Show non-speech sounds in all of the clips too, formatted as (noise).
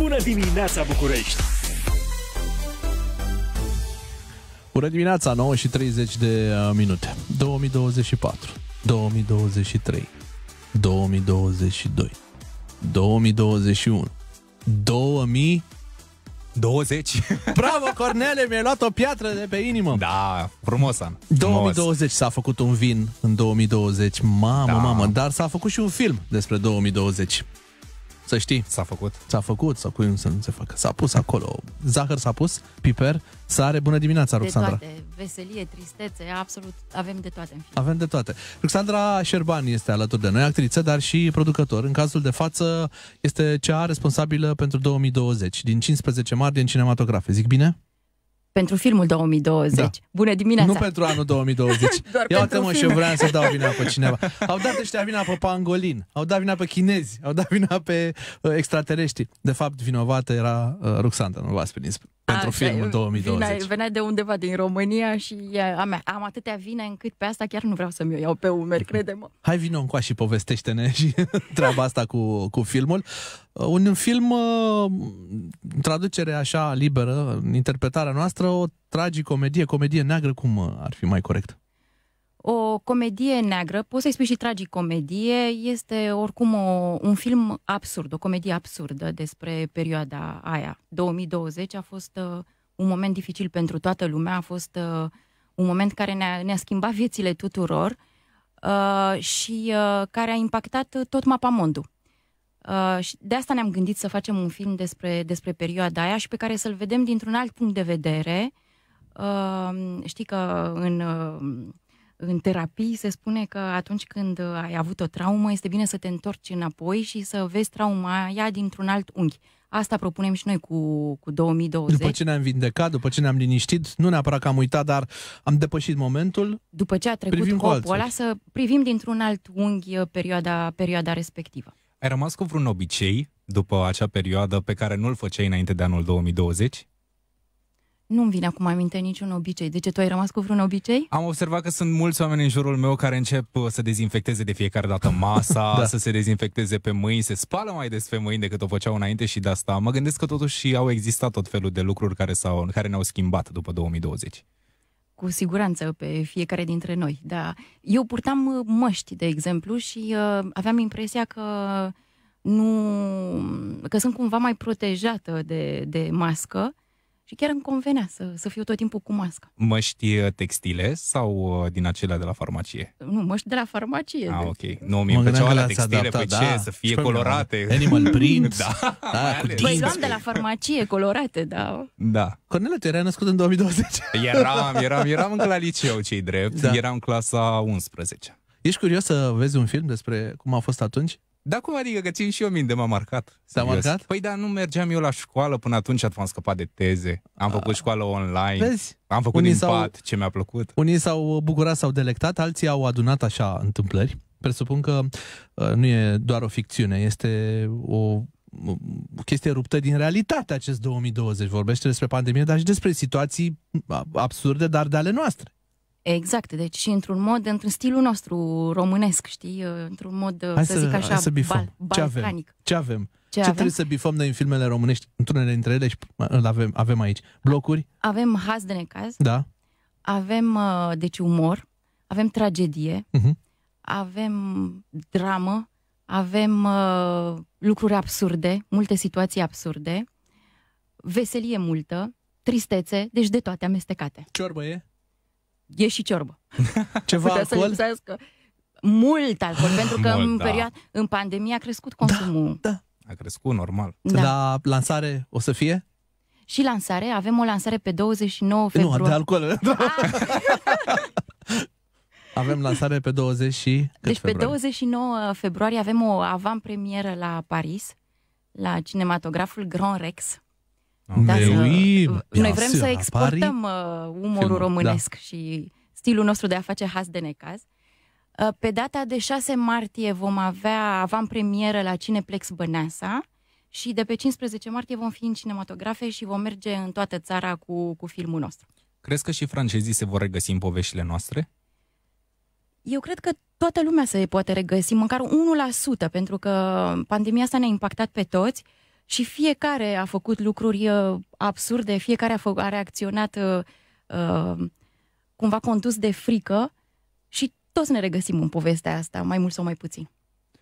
Bună dimineața, București! Bună dimineața, 9 și 30 de uh, minute. 2024, 2023, 2022, 2021, 2000 20. Bravo, Cornele, mi-ai luat o piatră de pe inimă. Da, frumos an. 2020 s-a făcut un vin în 2020, mamă, da. mamă, dar s-a făcut și un film despre 2020 să știi. S-a făcut. S-a făcut, sau cum să nu se facă. S-a pus acolo. Zahăr s-a pus, piper, sare. Bună dimineața, Ruxandra. De toate. Veselie, tristețe, absolut. Avem de toate. În Avem de toate. Ruxandra Șerban este alături de noi, actriță, dar și producător. În cazul de față este cea responsabilă pentru 2020, din 15 martie în cinematografe. Zic bine? pentru filmul 2020. Da. Bună dimineața! Nu pentru anul 2020. (laughs) uite mă și eu vreau să dau vina pe cineva. Au dat ăștia vina pe pangolin, au dat vina pe chinezi, au dat vina pe uh, extraterestri. De fapt, vinovată era uh, Ruxandra, nu v-ați prins pentru film filmul 2020. Vine, venea de undeva din România și am, am atâtea vine încât pe asta chiar nu vreau să-mi o iau pe umeri, crede-mă. Hai vino încoa și povestește-ne și (laughs) treaba asta cu, cu filmul. Uh, un film, uh, traducere așa liberă, interpretarea noastră, o tragicomedie, comedie neagră, cum uh, ar fi mai corect? o comedie neagră, poți să-i spui și tragicomedie, este oricum o, un film absurd, o comedie absurdă despre perioada aia. 2020 a fost uh, un moment dificil pentru toată lumea, a fost uh, un moment care ne-a, ne schimbat viețile tuturor uh, și uh, care a impactat tot mapamondul. Uh, și de asta ne-am gândit să facem un film despre, despre perioada aia și pe care să-l vedem dintr-un alt punct de vedere. Uh, știi că în... Uh, în terapii se spune că atunci când ai avut o traumă, este bine să te întorci înapoi și să vezi trauma aia dintr-un alt unghi. Asta propunem și noi cu, cu 2020. După ce ne-am vindecat, după ce ne-am liniștit, nu neapărat că am uitat, dar am depășit momentul. După ce a trecut privim copul ăla, să privim dintr-un alt unghi uh, perioada, perioada respectivă. Ai rămas cu vreun obicei după acea perioadă pe care nu-l făceai înainte de anul 2020? Nu-mi vine acum aminte niciun obicei. De ce tu ai rămas cu vreun obicei? Am observat că sunt mulți oameni în jurul meu care încep uh, să dezinfecteze de fiecare dată (laughs) masa, da. să se dezinfecteze pe mâini, se spală mai des pe mâini decât o făceau înainte și de asta mă gândesc că totuși au existat tot felul de lucruri care, s-au, care ne-au schimbat după 2020 cu siguranță pe fiecare dintre noi. Da. Eu purtam uh, măști, de exemplu, și uh, aveam impresia că nu că sunt cumva mai protejată de, de mască și chiar îmi convenea să, să fiu tot timpul cu mască. Măști uh, textile sau uh, din acelea de la farmacie? Nu, măști de la farmacie. Ah, deci. ok. Nu, mi-e plăceau la textile, adaptat, păi da, ce, să fie colorate. Da. Animal (laughs) print. da, da cu păi luam de la farmacie colorate, da. Da. Cornelă, tu erai născut în 2020. eram, eram, eram încă la liceu, cei drept. Da. Eram clasa 11. Ești curios să vezi un film despre cum a fost atunci? Da, cum adică că țin și eu minte, m-a marcat. S-a serios. marcat? Păi da, nu mergeam eu la școală până atunci, am scăpat de teze. Am făcut A... Ah. școală online. Vezi? Am făcut unii din s-au... pat, ce mi-a plăcut. Unii s-au bucurat, s-au delectat, alții au adunat așa întâmplări. Presupun că uh, nu e doar o ficțiune, este o chestie ruptă din realitate acest 2020. Vorbește despre pandemie, dar și despre situații absurde, dar de ale noastre. Exact, deci și într-un mod, într-un stilul nostru românesc, știi, uh, într-un mod, uh, hai să, să zic așa, hai să bifăm. Bal, balcanic. Ce avem? Ce avem? Ce, Ce avem? trebuie să bifăm noi în filmele românești? Într-unele dintre ele și îl avem, avem aici. Blocuri? Avem haz de necaz. Da. Avem, uh, deci, umor. Avem tragedie. Uh-huh. Avem dramă. Avem uh, lucruri absurde, multe situații absurde. Veselie multă, tristețe, deci de toate amestecate. Ciorbă e? e și ciorbă. (laughs) Ceva Putea alcool? să lipsească mult alcool, ah, pentru că mult, în, da. în pandemie a crescut consumul. Da, da. A crescut, normal. Da. La lansare o să fie? Și lansare, avem o lansare pe 29 februarie. Nu, de alcool. Da. (laughs) avem lansare pe 20 și... Deci februarie? pe 29 februarie avem o avantpremieră la Paris, la cinematograful Grand Rex. Da, să, noi da, vrem să exportăm uh, umorul Filmul, da. românesc da. și stilul nostru de a face has de necaz. Uh, pe data de 6 martie vom avea avantpremieră la Cineplex Băneasa și de pe 15 martie vom fi în cinematografe și vom merge în toată țara cu, cu filmul nostru. Crezi că și francezii se vor regăsi în poveștile noastre? Eu cred că toată lumea se poate regăsi, măcar 1%, pentru că pandemia asta ne-a impactat pe toți. Uh, și fiecare a făcut lucruri uh, absurde, fiecare a, fă, a reacționat uh, uh, cumva condus de frică și toți ne regăsim în povestea asta, mai mult sau mai puțin.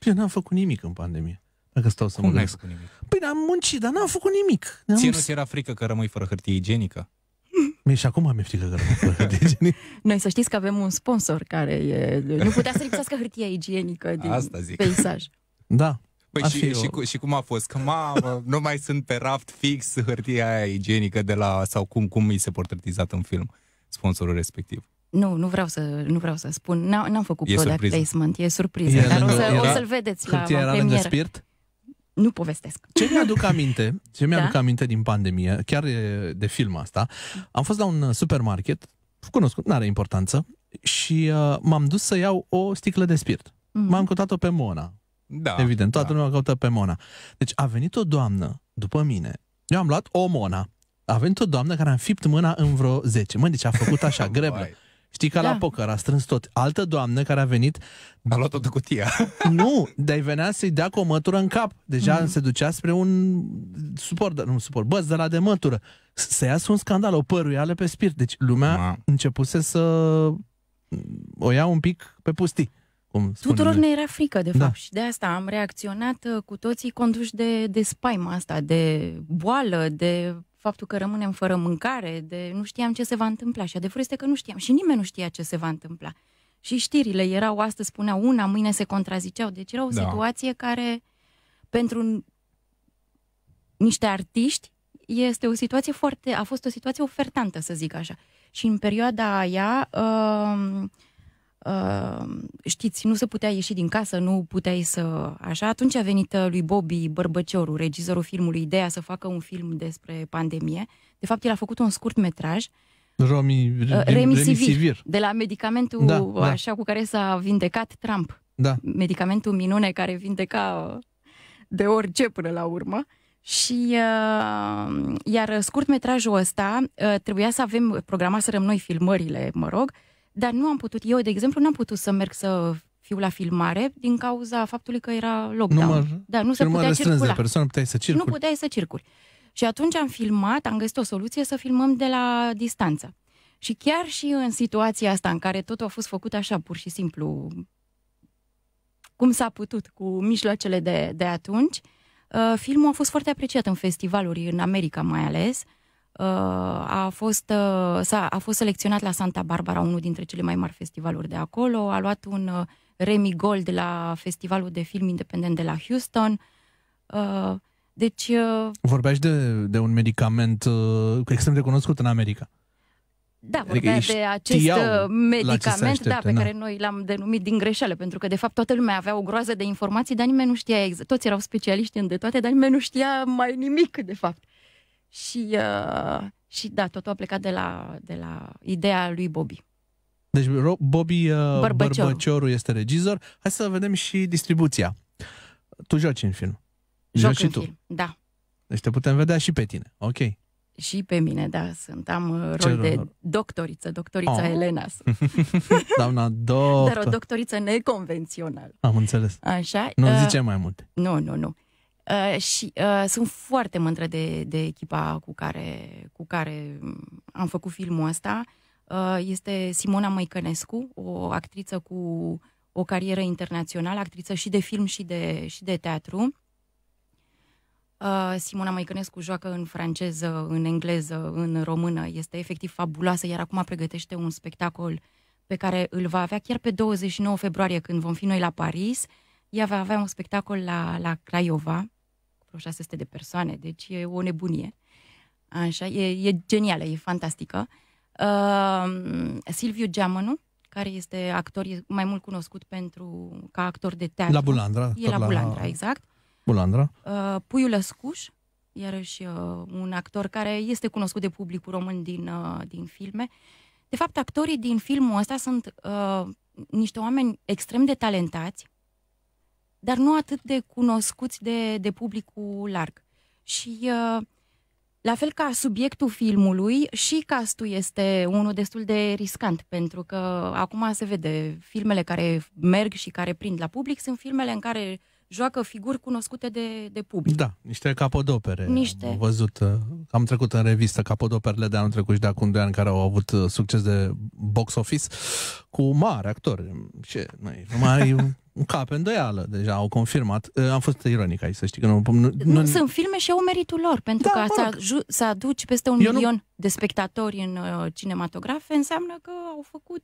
Eu n-am făcut nimic în pandemie. Dacă stau să Cum mă gândesc. Făcut nimic? Păi am muncit, dar n-am făcut nimic. Ție nu era frică că rămâi fără hârtie igienică? (laughs) Mie și acum mi-e frică că rămâi fără hârtie igienică. (laughs) Noi să știți că avem un sponsor care e, nu putea să lipsească hârtia igienică din Asta zic. peisaj. Da, Păi și, și, cu, și cum a fost? Că mamă, nu mai sunt pe raft fix hârtia aia igienică de la... sau cum, cum mi se portretizat în film sponsorul respectiv. Nu, nu vreau să, nu vreau să spun. N-am făcut e product surpriză. placement, e surpriză, e, dar o, să, era, o să-l vedeți la era premieră. lângă spirit? Nu povestesc. Ce mi-aduc (laughs) aminte, ce mi-aduc da? aminte din pandemie, chiar de film asta, am fost la un supermarket, cunoscut, nu are importanță, și uh, m-am dus să iau o sticlă de spirit. Mm. M-am căutat-o pe Mona, da, Evident, toată da. lumea caută pe Mona. Deci a venit o doamnă după mine. Eu am luat o Mona. A venit o doamnă care a înfipt mâna în vreo 10. Mă, deci a făcut așa, (laughs) greblă. Știi că da. la poker a strâns tot. Altă doamnă care a venit... A luat toată cutia. (laughs) nu, dar venea să-i dea cu o mătură în cap. Deja mm-hmm. se ducea spre un suport, nu suport, băz de la de mătură. Să iasă un scandal, o păruială pe spirit. Deci lumea Ma. începuse să o ia un pic pe pustii. Cum Tuturor ne era frică, de da. fapt, da. și de asta am reacționat uh, cu toții conduși de, de spaima asta, de boală, de faptul că rămânem fără mâncare, de nu știam ce se va întâmpla. Și adevărul este că nu știam și nimeni nu știa ce se va întâmpla. Și știrile erau, astăzi spunea una, mâine se contraziceau. Deci era o da. situație care, pentru niște artiști, este o situație foarte, a fost o situație ofertantă, să zic așa. Și în perioada aia... Uh, Uh, știți, nu se putea ieși din casă, nu puteai să... Așa, atunci a venit uh, lui Bobby Bărbăciorul, regizorul filmului, ideea să facă un film despre pandemie. De fapt, el a făcut un scurt metraj Romi, uh, ă, remisivir, de la medicamentul da, uh, da. așa cu care s-a vindecat Trump. Da. Medicamentul minune care vindeca uh, de orice până la urmă. Și uh, iar scurt metrajul ăsta uh, trebuia să avem, programaserăm noi filmările, mă rog, uh, dar nu am putut, eu, de exemplu, n-am putut să merg să fiu la filmare din cauza faptului că era lockdown. Număr, da, nu se putea circula. de persoană, puteai să circuli. Nu puteai să circuri. Și atunci am filmat, am găsit o soluție să filmăm de la distanță. Și chiar și în situația asta în care totul a fost făcut așa, pur și simplu, cum s-a putut cu mijloacele de, de atunci, uh, filmul a fost foarte apreciat în festivaluri, în America mai ales, uh, Uh, a fost, uh, a a fost selecționat la Santa Barbara, unul dintre cele mai mari festivaluri de acolo, a luat un uh, Remy Gold la Festivalul de Film Independent de la Houston. Deci... Vorbeai de, de un medicament extrem de cunoscut în America. Da, adică vorbea adică de acest medicament aștepte, da, pe na. care noi l-am denumit din greșeală, pentru că, de fapt, toată lumea avea o groază de informații, dar nimeni nu știa exact. Toți erau specialiști în de toate, dar nimeni nu știa mai nimic, de fapt. Și, uh, și da, totul a plecat de la, de la ideea lui Bobby. Deci Bobby uh, Bărbăciorul. Bărbăciorul este regizor. Hai să vedem și distribuția. Tu joci în film. Joc joci în și tu. Film, da. Deci te putem vedea și pe tine. Ok. Și pe mine, da, sunt. Am rol uh, rol de doctoriță, doctorița oh. Elena. (laughs) (laughs) Doamna doctor. Dar o doctoriță neconvențională. Am înțeles. Așa. Nu uh, zice mai multe. Nu, nu, nu. Uh, și uh, sunt foarte mândră de, de echipa cu care, cu care mm, am făcut filmul ăsta. Uh, este Simona Măicănescu, o actriță cu o carieră internațională, actriță și de film și de, și de teatru. Uh, Simona Maicănescu joacă în franceză, în engleză, în română. Este efectiv fabuloasă, iar acum pregătește un spectacol pe care îl va avea chiar pe 29 februarie, când vom fi noi la Paris. Uh, ea va avea un spectacol la, la Craiova, cu 600 de persoane, deci e o nebunie. Așa, e, e genială, e fantastică. Uh, Silviu Geamănu, care este actor, e mai mult cunoscut pentru ca actor de teatru. La Bulandra. E la Bulandra, exact. Bulandra. Uh, Puiul Lăscuș, iarăși uh, un actor care este cunoscut de publicul român din, uh, din filme. De fapt, actorii din filmul ăsta sunt uh, niște oameni extrem de talentați, dar nu atât de cunoscuți de, de publicul larg. Și uh, la fel ca subiectul filmului, și castul este unul destul de riscant, pentru că acum se vede, filmele care merg și care prind la public sunt filmele în care joacă figuri cunoscute de, de public. Da, niște capodopere. Niște. Am văzut, uh, am trecut în revistă capodoperele de anul trecut și de acum doi ani care au avut uh, succes de box office cu mari actori. Ce? Mai, mai (laughs) pe îndoială, deja au confirmat. Uh, am fost ironic aici, să știi. Că nu, nu, nu, sunt filme și au meritul lor, pentru da, că mă rog. să aduci peste un eu milion nu... de spectatori în uh, cinematografe înseamnă că au făcut...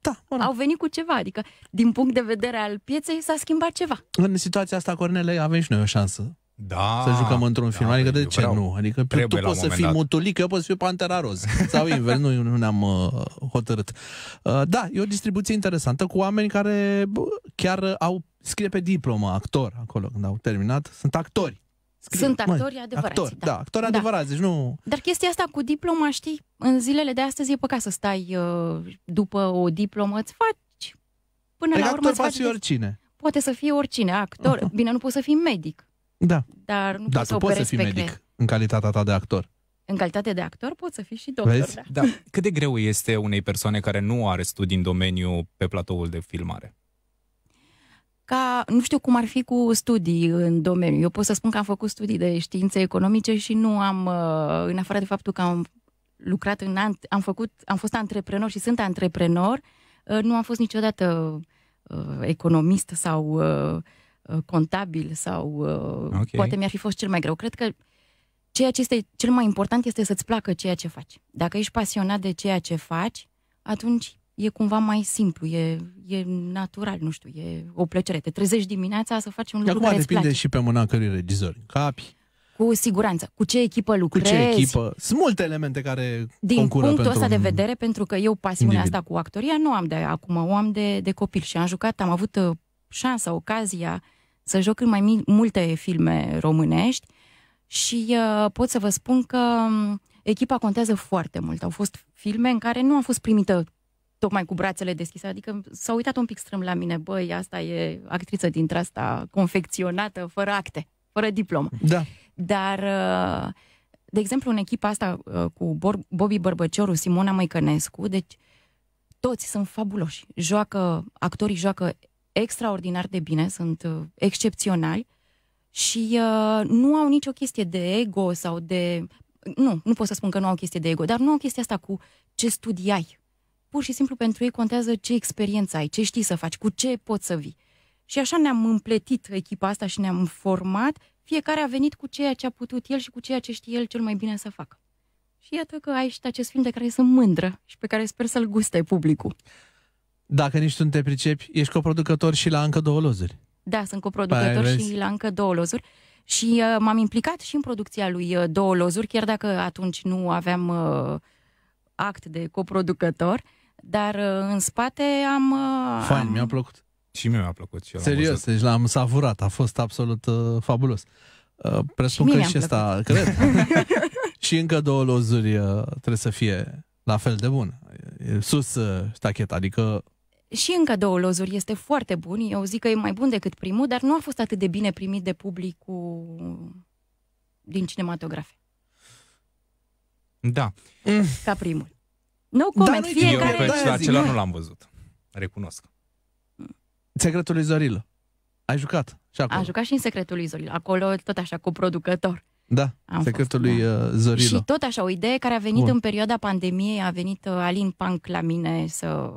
Da, mă rog. Au venit cu ceva, adică din punct de vedere al pieței s-a schimbat ceva. În situația asta, Cornele, avem și noi o șansă da, să jucăm într-un film. Da, adică de ce vreau, nu? Adică tu poți să fii dat. mutulic, eu pot să fiu Pantera Roz. (laughs) Sau invers, nu, nu ne-am uh, hotărât. Uh, da, e o distribuție interesantă cu oameni care bă, chiar uh, au scrie pe diplomă actor acolo când au terminat. Sunt actori. Scrie, Sunt actori adevărați. Actori, da. da, actori da. adevărați, deci nu... Dar chestia asta cu diploma, știi, în zilele de astăzi e păcat să stai uh, după o diplomă, îți faci... Până pe păi la urmă actor oricine. Poate să fie oricine, actor. Uh-huh. (laughs) Bine, nu poți să fii medic da. Dar nu da, poți tu să poți să fii medic în calitatea ta de actor. În calitate de actor poți să fii și doctor. Vezi? Da. da. Cât de greu este unei persoane care nu are studii în domeniu pe platoul de filmare? Ca, nu știu cum ar fi cu studii în domeniu. Eu pot să spun că am făcut studii de științe economice și nu am, uh, în afară de faptul că am lucrat în, am făcut, am fost antreprenor și sunt antreprenor, uh, nu am fost niciodată uh, economist sau uh, Uh, contabil sau uh, okay. poate mi-ar fi fost cel mai greu. Cred că ceea ce este cel mai important este să-ți placă ceea ce faci. Dacă ești pasionat de ceea ce faci, atunci e cumva mai simplu, e, e natural, nu știu, e o plăcere. Te trezești dimineața să faci un lucru Acum care depinde place. și pe mâna cărui regizor capi. Cu siguranță. Cu ce echipă lucrezi. Cu ce echipă. Sunt multe elemente care Din concură punctul ăsta de vedere, pentru că eu pasiunea individ. asta cu actoria nu am de acum, o am de, de copil și am jucat, am avut uh, șansa, ocazia uh, să joc în mai multe filme românești și uh, pot să vă spun că um, echipa contează foarte mult. Au fost filme în care nu am fost primită tocmai cu brațele deschise, adică s au uitat un pic strâm la mine, băi, asta e actriță dintre asta confecționată, fără acte, fără diplomă. Da. Dar, uh, de exemplu, în echipa asta uh, cu Bobby Bărbăcioru, Simona Măicănescu, deci toți sunt fabuloși. Joacă, actorii joacă extraordinar de bine, sunt uh, excepționali și uh, nu au nicio chestie de ego sau de... Nu, nu pot să spun că nu au chestie de ego, dar nu au chestia asta cu ce studiai. Pur și simplu pentru ei contează ce experiență ai, ce știi să faci, cu ce poți să vii. Și așa ne-am împletit echipa asta și ne-am format. Fiecare a venit cu ceea ce a putut el și cu ceea ce știe el cel mai bine să facă. Și iată că ai și acest film de care sunt mândră și pe care sper să-l guste publicul. Dacă nici tu nu te pricepi, ești coproducător și la încă două lozuri. Da, sunt păi, coproducător Pai, și la încă două lozuri. Și uh, m-am implicat și în producția lui uh, Două Lozuri, chiar dacă atunci nu aveam uh, act de coproducător, dar uh, în spate am... Uh, Fain, am... mi-a plăcut. Și mie mi-a plăcut. Și Serios, deci l-am savurat, a fost absolut uh, fabulos. Uh, presupun și că și ăsta, cred. (laughs) (laughs) și încă două lozuri uh, trebuie să fie la fel de bun. E sus uh, adică și încă două lozuri este foarte bun. Eu zic că e mai bun decât primul, dar nu a fost atât de bine primit de publicul din cinematografe. Da. Ca primul. No comment, da, fiecare... Eu pe da, acela nu l-am văzut. Recunosc. Secretul lui Zoril. Ai jucat și acolo. A jucat și în Secretul lui Zoril. Acolo, tot așa, cu producător. Da, Am Secretul fost, lui da. Uh, Zoril. Și tot așa, o idee care a venit Bun. în perioada pandemiei, a venit uh, Alin Punk la mine să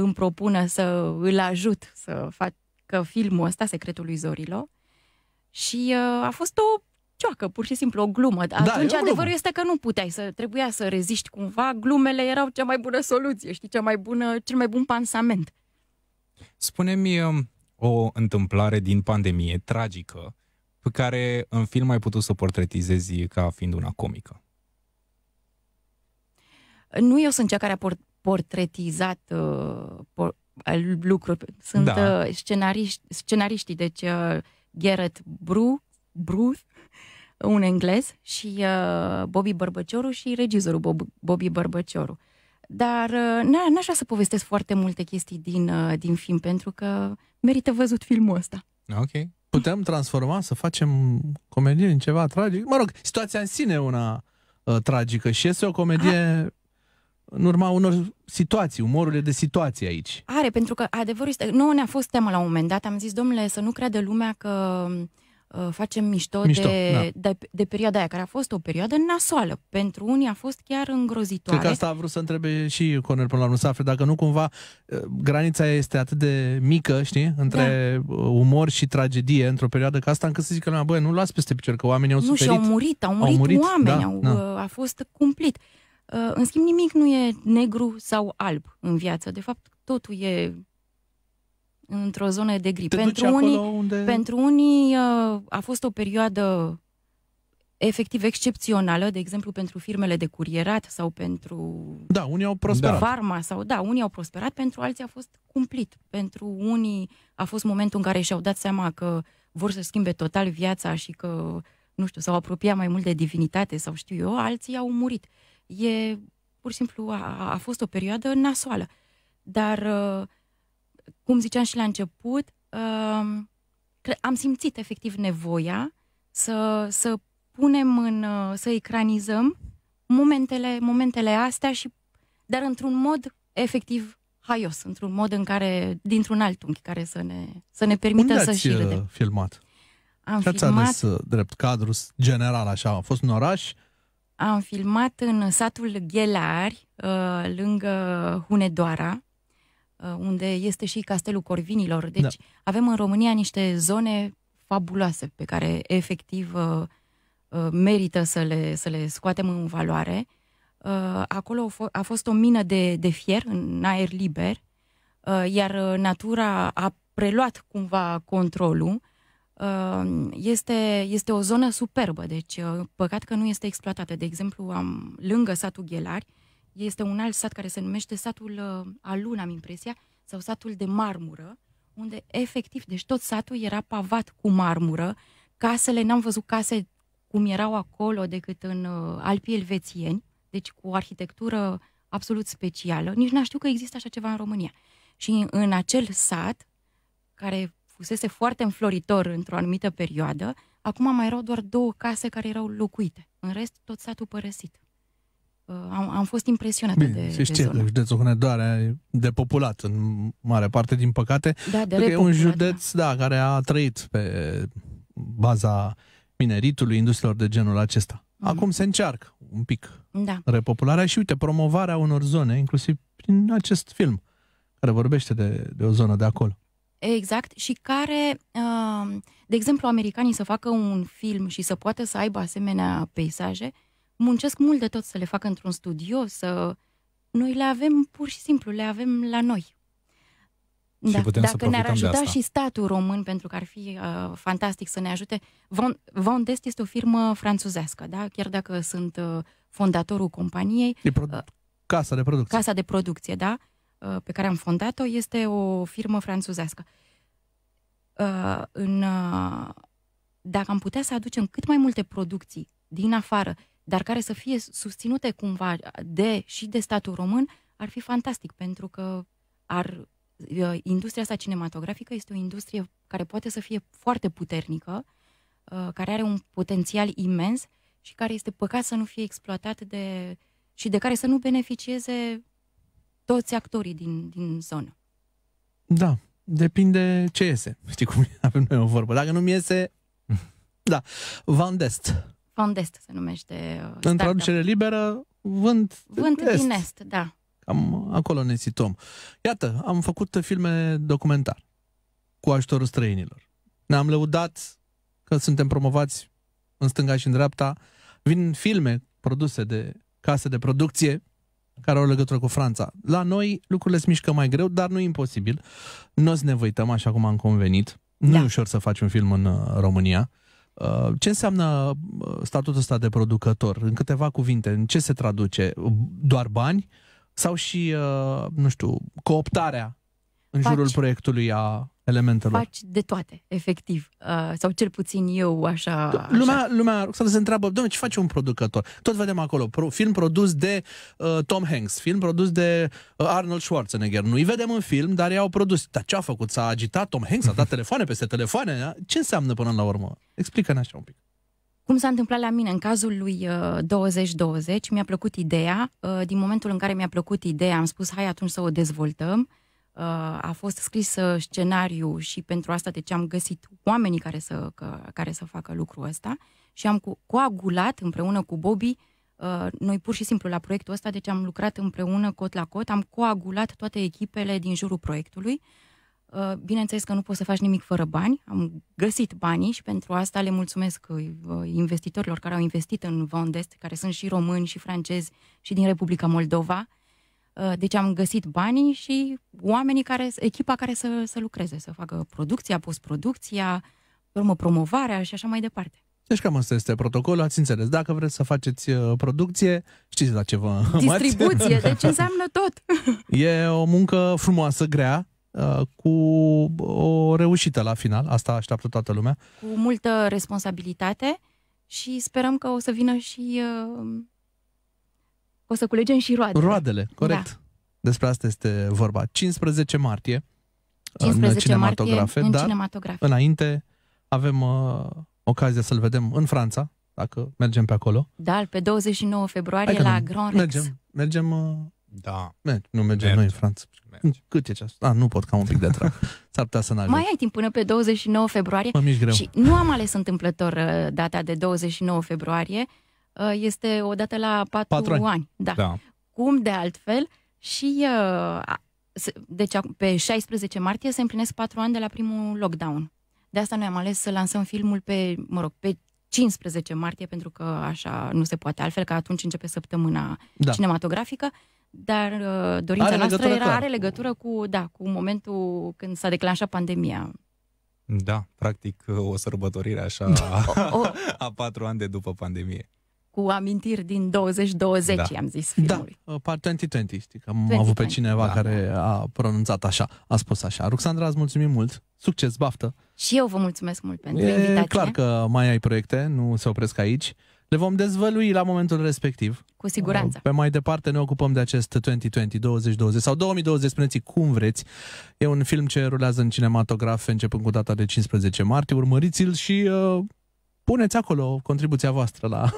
îmi propună să îl ajut să facă filmul ăsta, Secretul lui Zorilo. Și uh, a fost o cioacă, pur și simplu o glumă. Da, Atunci da, adevărul glumă. este că nu puteai să trebuia să reziști cumva, glumele erau cea mai bună soluție, știi, cea mai bună, cel mai bun pansament. Spune-mi um, o întâmplare din pandemie tragică pe care în film ai putut să o portretizezi ca fiind una comică. Nu eu sunt cea care a portretizat uh, lucruri. Sunt da. uh, scenariști, scenariștii, deci uh, Garrett Bru, Bruce, un englez, și uh, Bobby Bărbăcioru și regizorul Bob, Bobby Bărbăcioru. Dar uh, n-aș vrea să povestesc foarte multe chestii din, uh, din film, pentru că merită văzut filmul ăsta. Ok. Putem transforma, să facem comedie în ceva tragic? Mă rog, situația în sine e una uh, tragică și este o comedie A, în urma unor situații, umorurile de situații aici. Are, pentru că adevărul este, nu ne-a fost temă la un moment dat, am zis, domnule, să nu creadă lumea că uh, facem mișto, mișto de, da. de, de perioada aia, care a fost o perioadă nasoală. Pentru unii a fost chiar îngrozitoare. Cred că asta a vrut să întrebe și Conor până la urmă, să afle dacă nu cumva uh, granița este atât de mică, știi, între da. Uh, umor și tragedie într-o perioadă ca asta, încât să zică, băi, nu las peste picior, că oamenii au nu, suferit. Nu, și au murit, au murit, au murit oameni, da, au, da. Uh, a fost cumplit. Uh, în schimb, nimic nu e negru sau alb în viață. De fapt, totul e într-o zonă de gri. Te pentru unii, unde... pentru unii uh, a fost o perioadă efectiv excepțională, de exemplu pentru firmele de curierat sau pentru Da, unii au prosperat. Da. Farma sau da, unii au prosperat, pentru alții a fost cumplit. Pentru unii a fost momentul în care și-au dat seama că vor să schimbe total viața și că nu știu, s-au apropiat mai mult de divinitate sau știu eu, alții au murit. Uh, E, pur și simplu, a, a fost o perioadă nasoală. Dar, uh, cum ziceam și la început, um, am simțit efectiv nevoia să, să punem în, uh, să ecranizăm momentele, momentele astea și, dar într-un mod efectiv haios, într-un mod în care, dintr-un alt unghi care să ne, să ne permită Unde să și uh, filmat? Am Ce filmat... ales drept cadru general așa? A fost un oraș? am filmat în satul Ghelari, uh, lângă Hunedoara, uh, unde este și Castelul Corvinilor. Deci da. avem în România niște zone fabuloase pe care efectiv uh, merită să le, să le scoatem în valoare. Acolo a fost o mină de, de fier în aer liber, iar natura a preluat cumva controlul Ehm, este, este o zonă superbă, deci uh, păcat că nu este exploatată. De exemplu, am lângă satul Ghelari, este un alt sat care se numește satul uh, Alun, am impresia, sau satul de marmură, unde efectiv, deci tot satul era pavat cu marmură, casele, n-am văzut case cum erau acolo decât în uh, Alpii Elvețieni, deci cu o arhitectură absolut specială. Nici n-știu că există așa ceva în România. Și în acel sat, care fusese foarte înfloritor într-o anumită perioadă, acum mai erau doar două case care erau locuite. În rest, tot satul părăsit. Uh, am, am fost impresionată Bine, de, se de zonă. că județul Hunedoara e depopulat în mare parte, din păcate. Da, de repopulat, e un județ da. da, care a trăit pe baza mineritului, industriilor de genul acesta. Mm. Acum se încearcă un pic da. repopularea și, uite, promovarea unor zone, inclusiv prin acest film care vorbește de, de o zonă de acolo. Exact, și care, um, de exemplu, americanii să facă un film și să poată să aibă asemenea peisaje, muncesc mult de tot să le facă într-un studio, să... Noi le avem pur și simplu, le avem la noi. Și da, putem dacă ne-ar ajuta și statul român, pentru că ar fi uh, fantastic să ne ajute. Vondest este o firmă franțuzească, da? chiar dacă sunt uh, fondatorul companiei. E pro- uh, casa de producție. Casa de producție, da? Uh, Uh, pe care am fondat-o este o firmă franțuzească. Uh, în, uh, dacă am putea să aducem cât mai multe producții din afară, dar care să fie susținute cumva de și de statul român, ar fi fantastic, pentru că ar, industria asta cinematografică este o industrie care poate să fie foarte puternică, care are un potențial imens și care este păcat să nu fie exploatat de, și de care să nu beneficieze toți actorii din, din zonă. Da, depinde ce iese. Știi cum (laughs) avem noi o vorbă. Dacă nu-mi iese, (laughs) da, Van Dest. Van Dest se numește. Uh, în traducere liberă, vânt, vânt est. din est, da. Cam acolo ne situăm. Iată, am făcut filme documentar cu ajutorul străinilor. Ne-am lăudat că suntem promovați în stânga și în dreapta. Vin filme produse de case de producție care au legătură cu Franța. La noi lucrurile se mișcă mai greu, dar nu imposibil. Nu o să ne văităm, așa cum am convenit. Nu da. e ușor să faci un film în uh, România. Uh, ce înseamnă uh, statutul ăsta de producător? În câteva cuvinte, în ce se traduce? Doar bani? Sau și, nu știu, cooptarea în faci, jurul proiectului a elementelor. Faci de toate, efectiv. Uh, sau cel puțin eu așa... lumea, așa. lumea să se întreabă, domnule, ce face un producător? Tot vedem acolo, pro, film produs de uh, Tom Hanks, film produs de uh, Arnold Schwarzenegger. Nu-i vedem în film, dar i au produs. Dar ce a făcut? S-a agitat Tom Hanks, a dat (laughs) telefoane peste telefoane? Da? Ce înseamnă până la urmă? Explică-ne așa un pic. Cum s-a întâmplat la mine în cazul lui uh, 2020, mi-a plăcut ideea. Uh, din momentul în care mi-a plăcut ideea, am spus, hai atunci să o dezvoltăm. Uh, Uh, a fost scris uh, scenariu și pentru asta deci am găsit oamenii care să, că, care să facă lucrul ăsta și am co- coagulat împreună cu Bobby uh, noi pur și simplu la proiectul ăsta, deci am lucrat împreună cot la cot, am coagulat toate echipele din jurul proiectului. Bineînțeles că nu poți să faci nimic fără bani, am găsit banii și pentru asta le mulțumesc investitorilor care au investit în Vondest, care sunt și români și francezi și din Republica Moldova, Uh, deci am găsit banii și oamenii care, echipa care să, să lucreze, să facă producția, postproducția, urmă promovarea și așa mai departe. Deci cam asta este protocolul, ați înțeles. Dacă vreți să faceți uh, producție, știți la ce vă (laughs) Distribuție, amați. deci înseamnă tot. (laughs) E o muncă frumoasă, grea, uh, cu o reușită la final, asta așteaptă toată lumea. Cu multă responsabilitate și sperăm că o să vină și o să culegem și roadele. Roadele, da. corect. Da. Despre asta este vorba. 15 martie, 15 în cinematografe, martie, dar în cinematografe. înainte avem uh, ocazia să-l vedem în Franța, dacă mergem pe acolo. Da, pe 29 februarie la Grand Rex. Mergem, mergem uh, da. Mergi, nu mergem Merge. noi în Franța. Merge. Cât e ceas? Ah, nu pot, ca un pic de trac. (laughs) S-ar putea să n-ajung. Mai ai timp până pe 29 februarie. Mă greu. Și nu am ales întâmplător uh, data de 29 februarie, Uh, este o dată la patru, 4 ani. ani. Da. da. Cum de altfel și uh, deci pe 16 martie se împlinesc patru ani de la primul lockdown. De asta noi am ales să lansăm filmul pe, mă rog, pe 15 martie, pentru că așa nu se poate altfel, că atunci începe săptămâna da. cinematografică, dar uh, dorința are noastră legătură, era, clar. are legătură cu, da, cu momentul când s-a declanșat pandemia. Da, practic uh, o sărbătorire așa (laughs) o, o... a patru ani de după pandemie cu amintiri din 2020, da. da. am zis filmului. Da, part 2020, știi că am 2020. avut pe cineva da. care a pronunțat așa, a spus așa. Ruxandra, îți mulțumim mult, succes, baftă! Și eu vă mulțumesc mult pentru e invitație. E clar că mai ai proiecte, nu se opresc aici. Le vom dezvălui la momentul respectiv. Cu siguranță. Pe mai departe ne ocupăm de acest 2020, 2020 sau 2020, spuneți cum vreți. E un film ce rulează în cinematografe începând cu data de 15 martie. Urmăriți-l și uh, puneți acolo contribuția voastră la (laughs)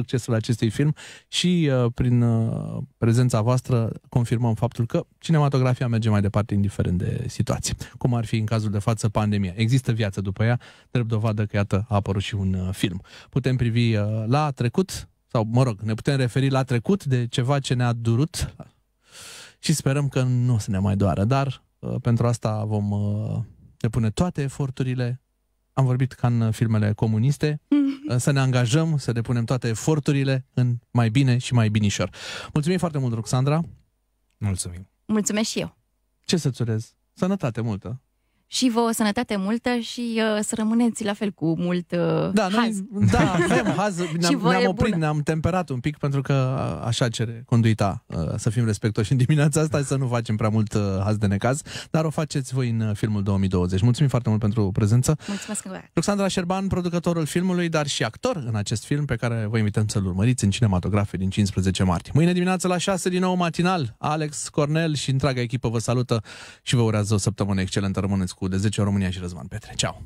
succesul acestui film și uh, prin uh, prezența voastră confirmăm faptul că cinematografia merge mai departe indiferent de situație, cum ar fi în cazul de față pandemia. Există viață după ea, drept dovadă că iată a apărut și un uh, film. Putem privi uh, la trecut sau mă rog, ne putem referi la trecut de ceva ce ne-a durut și sperăm că nu o să ne mai doară, dar uh, pentru asta vom uh, depune toate eforturile am vorbit ca în filmele comuniste, mhm. să ne angajăm, să depunem toate eforturile în mai bine și mai binișor. Mulțumim foarte mult, Roxandra! Mulțumim! Mulțumesc și eu! Ce să-ți urez? Sănătate multă! și vă sănătate multă și uh, să rămâneți la fel cu mult uh, da, noi, haz. Da, (laughs) avem haz, ne-am, ne-am oprit, ne-am temperat un pic pentru că uh, așa cere conduita uh, să fim respectoși în dimineața asta și să nu facem prea mult uh, haz de necaz, dar o faceți voi în uh, filmul 2020. Mulțumim foarte mult pentru prezență. Mulțumesc încă Șerban, producătorul filmului, dar și actor în acest film pe care vă invităm să-l urmăriți în cinematografe din 15 martie. Mâine dimineața la 6 din nou matinal, Alex Cornel și întreaga echipă vă salută și vă urează o săptămână excelentă. Rămâneți cu De 10 România și Răzvan Petre. Ceau!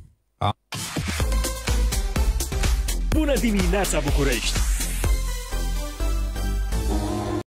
Bună dimineața, București!